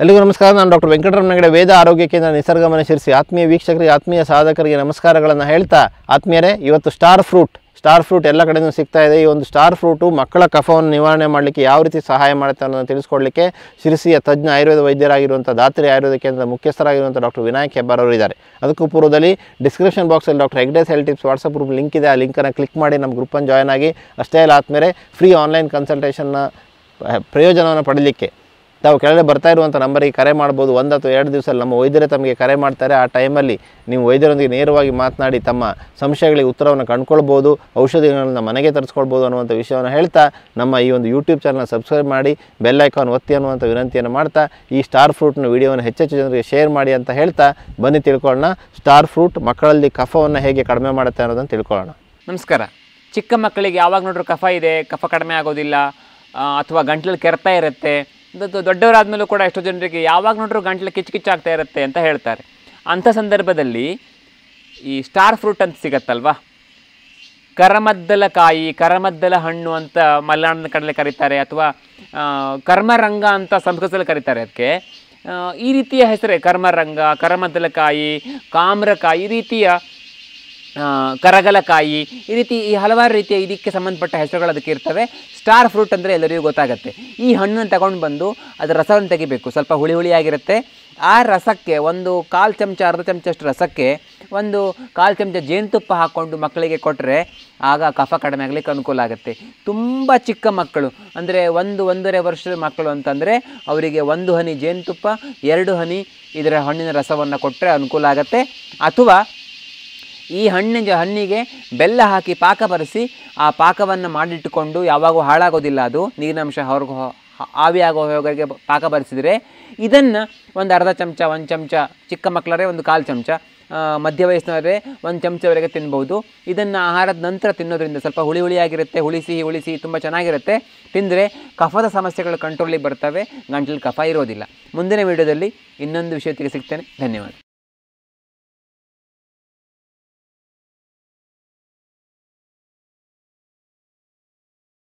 ಎಲ್ಲರಿಗೂ ನಮಸ್ಕಾರ ನಾನು ಡಾಕ್ಟರ್ ವೆಂಕಟರಮಣಗಡೆ ವೇದ ಆರೋಗ್ಯ ಕೇಂದ್ರ ನಿಸರ್ಗಮನ ಶಿರಿಸಿ ಆತ್ಮೀಯ ವೀಕ್ಷಕರಿಗೆ ಆತ್ಮೀಯ ಸಾಧಕರಿಗೆ ನಮಸ್ಕಾರಗಳನ್ನು ಹೇಳ್ತಾ ಆತ್ಮೀಯರೇ ಇವತ್ತು ಸ್ಟಾರ್ ಫ್ರೂಟ್ ಸ್ಟಾರ್ ಫ್ರೂಟ್ ಎಲ್ಲ ಕಡೆಯೂ ಸಿಗ್ತಾ ಇದೆ ಈ ಒಂದು ಸ್ಟಾರ್ ಫ್ರೂಟು ಮಕ್ಕಳ ಕಫವನ್ನು ನಿವಾರಣೆ ಮಾಡಲಿಕ್ಕೆ ಯಾವ ರೀತಿ ಸಹಾಯ ಮಾಡುತ್ತೆ ಅನ್ನೋದನ್ನು ತಿಳಿಸ್ಕೊಡ್ಲಿಕ್ಕೆ ಶಿರಸಿಯ ತಜ್ಞ ಆಯುರ್ವೇದ ವೈದ್ಯರಾಗಿರುವಂಥ ದಾತ್ರಿ ಆಯುರ್ವೇದ ಕೇಂದ್ರದ ಮುಖ್ಯಸ್ಥರಾಗಿರುವಂಥ ಡಾಕ್ಟರ್ ವಿನಾಯಕ್ ಹೆಬ್ಬಾರವರು ಇದ್ದಾರೆ ಅದಕ್ಕೂ ಪೂರ್ವದಲ್ಲಿ ಡಿಸ್ಕ್ರಿಪ್ಷನ್ ಬಾಕ್ಸಲ್ಲಿ doctor Hegde's health tips WhatsApp group link ಇದೆ ಆ ಲಿಂಕನ್ನು ಕ್ಲಿಕ್ ಮಾಡಿ ನಮ್ಮ ಗ್ರೂಪನ್ನು ಜಾಯ್ನ್ ಆಗಿ ಅಷ್ಟೇ ಅಲ್ಲ ಆದಮೇಲೆ ಫ್ರೀ ಆನ್ಲೈನ್ ಕನ್ಸಲ್ಟೇಷನ್ನ ಪ್ರಯೋಜನವನ್ನು ಪಡೀಲಿಕ್ಕೆ ತಾವು ಕೆಳಗೆ ಬರ್ತಾ ಇರುವಂಥ ನಂಬರಿಗೆ ಕರೆ ಮಾಡ್ಬೋದು ಒಂದು ಅಥವಾ ಎರಡು ದಿವಸದಲ್ಲಿ ನಮ್ಮ ವೈದ್ಯರೇ ತಮಗೆ ಕರೆ ಮಾಡ್ತಾರೆ ಆ ಟೈಮಲ್ಲಿ ನೀವು ವೈದ್ಯರೊಂದಿಗೆ ನೇರವಾಗಿ ಮಾತನಾಡಿ ತಮ್ಮ ಸಂಶಯಗಳಿಗೆ ಉತ್ತರವನ್ನು ಕಂಡುಕೊಳ್ಬೋದು ಔಷಧಿಗಳನ್ನು ಮನೆಗೆ ತರಿಸ್ಕೊಳ್ಬೋದು ಅನ್ನುವಂಥ ವಿಷಯವನ್ನು ಹೇಳ್ತಾ ನಮ್ಮ ಈ ಒಂದು ಯೂಟ್ಯೂಬ್ ಚಾನಲ್ನ ಸಬ್ಸ್ಕ್ರೈಬ್ ಮಾಡಿ ಬೆಲ್ ಐಕಾನ್ ಒತ್ತಿ ಅನ್ನುವಂಥ ವಿನಂತಿಯನ್ನು ಮಾಡ್ತಾ ಈ ಸ್ಟಾರ್ ಫ್ರೂಟ್ನ ವಿಡಿಯೋವನ್ನು ಹೆಚ್ಚೆಚ್ಚು ಜನರಿಗೆ ಶೇರ್ ಮಾಡಿ ಅಂತ ಹೇಳ್ತಾ ಬನ್ನಿ ತಿಳ್ಕೊಳ್ಳೋಣ ಸ್ಟಾರ್ ಫ್ರೂಟ್ ಮಕ್ಕಳಲ್ಲಿ ಕಫವನ್ನು ಹೇಗೆ ಕಡಿಮೆ ಮಾಡುತ್ತೆ ಅನ್ನೋದನ್ನು ತಿಳ್ಕೊಳ್ಳೋಣ ನಮಸ್ಕಾರ ಚಿಕ್ಕ ಮಕ್ಕಳಿಗೆ ಯಾವಾಗ ನೋಡ್ರೂ ಕಫ ಇದೆ ಕಫ ಕಡಿಮೆ ಆಗೋದಿಲ್ಲ ಅಥವಾ ಗಂಟ್ಲಲ್ಲಿ ಕೆರೆತ ಇರುತ್ತೆ ದೊಡ್ಡವರಾದ ಮೇಲೂ ಕೂಡ ಎಷ್ಟೋ ಜನರಿಗೆ ಯಾವಾಗ ನೋಡಿದ್ರು ಗಂಟಲು ಕಿಚ್ಚು ಕಿಚ್ಚಾಗ್ತಾ ಇರುತ್ತೆ ಅಂತ ಹೇಳ್ತಾರೆ ಅಂಥ ಸಂದರ್ಭದಲ್ಲಿ ಈ ಸ್ಟಾರ್ ಫ್ರೂಟ್ ಅಂತ ಸಿಗತ್ತಲ್ವಾ ಕರಮದ್ದಲ ಕಾಯಿ ಕರಮದ್ದಲ ಹಣ್ಣು ಅಂತ ಮಲೆನಾಡಿನ ಕಡಲೆ ಕರೀತಾರೆ ಅಥವಾ ಕರ್ಮರಂಗ ಅಂತ ಸಂಸ್ಕೃತದಲ್ಲಿ ಕರೀತಾರೆ ಅದಕ್ಕೆ ಈ ರೀತಿಯ ಹೆಸರೇ ಕರ್ಮರಂಗ ಕರಮದ್ದಲಕಾಯಿ ಕಾಮ್ರಕಾಯಿ ಈ ರೀತಿಯ ಕರಗಲಕಾಯಿ ಈ ರೀತಿ ಈ ಹಲವಾರು ರೀತಿಯ ಇದಕ್ಕೆ ಸಂಬಂಧಪಟ್ಟ ಹೆಸರುಗಳು ಅದಕ್ಕೆ ಇರ್ತವೆ ಸ್ಟಾರ್ ಫ್ರೂಟ್ ಅಂದರೆ ಎಲ್ಲರಿಗೂ ಗೊತ್ತಾಗುತ್ತೆ ಈ ಹಣ್ಣನ್ನು ತಗೊಂಡು ಬಂದು ಅದರ ರಸವನ್ನು ತೆಗಿಬೇಕು ಸ್ವಲ್ಪ ಹುಳಿ ಹುಳಿಯಾಗಿರುತ್ತೆ ಆ ರಸಕ್ಕೆ ಒಂದು ಕಾಲು ಚಮಚ ಅರ್ಧ ಚಮಚಷ್ಟು ರಸಕ್ಕೆ ಒಂದು ಕಾಲು ಚಮಚ ಜೇನುತುಪ್ಪ ಹಾಕ್ಕೊಂಡು ಮಕ್ಕಳಿಗೆ ಕೊಟ್ಟರೆ ಆಗ ಕಫ ಕಡಿಮೆ ಆಗಲಿಕ್ಕೆ ಅನುಕೂಲ ಆಗುತ್ತೆ ತುಂಬ ಚಿಕ್ಕ ಮಕ್ಕಳು ಅಂದರೆ ಒಂದು ಒಂದೂವರೆ ವರ್ಷದ ಮಕ್ಕಳು ಅಂತಂದರೆ ಅವರಿಗೆ ಒಂದು ಹನಿ ಜೇನುತುಪ್ಪ ಎರಡು ಹನಿ ಇದರ ಹಣ್ಣಿನ ರಸವನ್ನು ಕೊಟ್ಟರೆ ಅನುಕೂಲ ಆಗುತ್ತೆ ಅಥವಾ ಈ ಹಣ್ಣಿಗೆ ಹಣ್ಣಿಗೆ ಬೆಲ್ಲ ಹಾಕಿ ಪಾಕ ಬರೆಸಿ ಆ ಪಾಕವನ್ನು ಮಾಡಿಟ್ಟುಕೊಂಡು ಯಾವಾಗೂ ಹಾಳಾಗೋದಿಲ್ಲ ಅದು ನೀರಿನಂಶ ಹೊರಗೆ ಆವಿಯಾಗೋ ಹೋಗೋರಿಗೆ ಪಾಕ ಬರೆಸಿದರೆ ಇದನ್ನು ಒಂದು ಅರ್ಧ ಚಮಚ ಒಂದು ಚಮಚ ಚಿಕ್ಕ ಮಕ್ಕಳರೇ ಒಂದು ಕಾಲು ಚಮಚ ಮಧ್ಯ ವಯಸ್ಸಿನವರೇ ಒಂದು ಚಮಚವರೆಗೆ ತಿನ್ಬೋದು ಇದನ್ನು ಆಹಾರದ ನಂತರ ತಿನ್ನೋದ್ರಿಂದ ಸ್ವಲ್ಪ ಹುಳಿ ಹುಳಿಯಾಗಿರುತ್ತೆ ಹುಳಿಸಿ ಹುಳಿಸಿ ತುಂಬ ಚೆನ್ನಾಗಿರುತ್ತೆ ತಿಂದರೆ ಕಫದ ಸಮಸ್ಯೆಗಳು ಕಂಟ್ರೋಲಿಗೆ ಬರ್ತವೆ ಗಂಟಲು ಕಫ ಇರೋದಿಲ್ಲ ಮುಂದಿನ ವಿಡಿಯೋದಲ್ಲಿ ಇನ್ನೊಂದು ವಿಷಯಕ್ಕೆ ಸಿಗ್ತೇನೆ ಧನ್ಯವಾದ